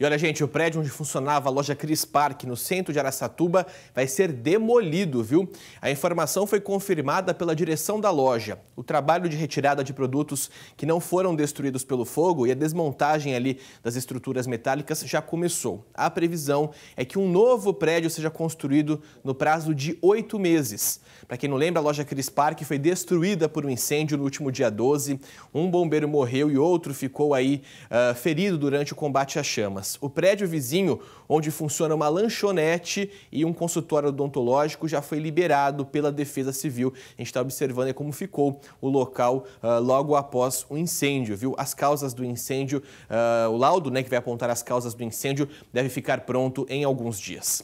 E olha, gente, o prédio onde funcionava a loja Cris Park, no centro de Araçatuba, vai ser demolido, viu? A informação foi confirmada pela direção da loja. O trabalho de retirada de produtos que não foram destruídos pelo fogo e a desmontagem ali das estruturas metálicas já começou. A previsão é que um novo prédio seja construído no prazo de oito meses. Para quem não lembra, a loja Cris Park foi destruída por um incêndio no último dia 12. Um bombeiro morreu e outro ficou aí uh, ferido durante o combate às chamas. O prédio vizinho, onde funciona uma lanchonete e um consultório odontológico, já foi liberado pela Defesa Civil. A gente está observando como ficou o local uh, logo após o incêndio, viu? As causas do incêndio, uh, o laudo né, que vai apontar as causas do incêndio deve ficar pronto em alguns dias.